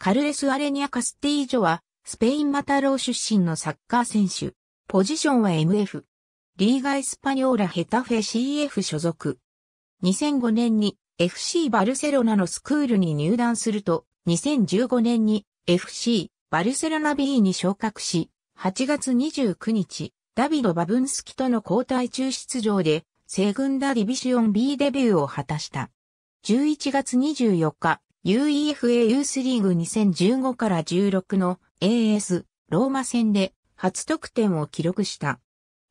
カルレス・アレニア・カスティージョは、スペインマタロー出身のサッカー選手。ポジションは MF。リーガ・エスパニョーラ・ヘタフェ CF 所属。2005年に FC バルセロナのスクールに入団すると、2015年に FC バルセロナ B に昇格し、8月29日、ダビド・バブンスキとの交代中出場で、セグンダ・ディビシオン B デビューを果たした。11月24日、UEFA ユースリーグ2015から16の AS ローマ戦で初得点を記録した。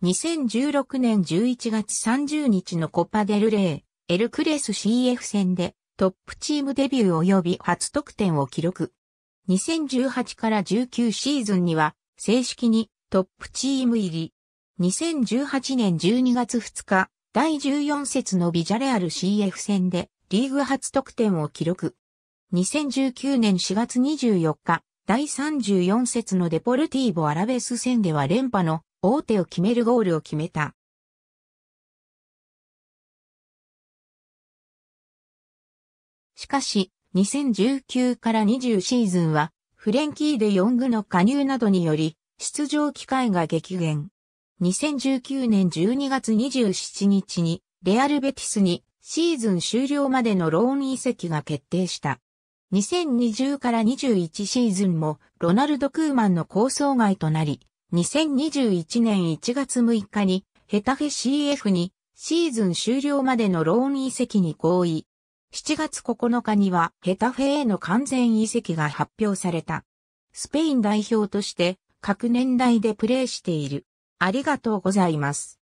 2016年11月30日のコパデルレー、エルクレス CF 戦でトップチームデビュー及び初得点を記録。2018から19シーズンには正式にトップチーム入り。2018年12月2日、第14節のビジャレアル CF 戦でリーグ初得点を記録。2019年4月24日、第34節のデポルティーボ・アラベス戦では連覇の大手を決めるゴールを決めた。しかし、2019から20シーズンは、フレンキーで4具の加入などにより、出場機会が激減。2019年12月27日に、レアルベティスにシーズン終了までのローン移籍が決定した。2020から21シーズンもロナルド・クーマンの構想外となり、2021年1月6日にヘタフェ CF にシーズン終了までのローン移籍に合意。7月9日にはヘタフェへの完全移籍が発表された。スペイン代表として各年代でプレーしている。ありがとうございます。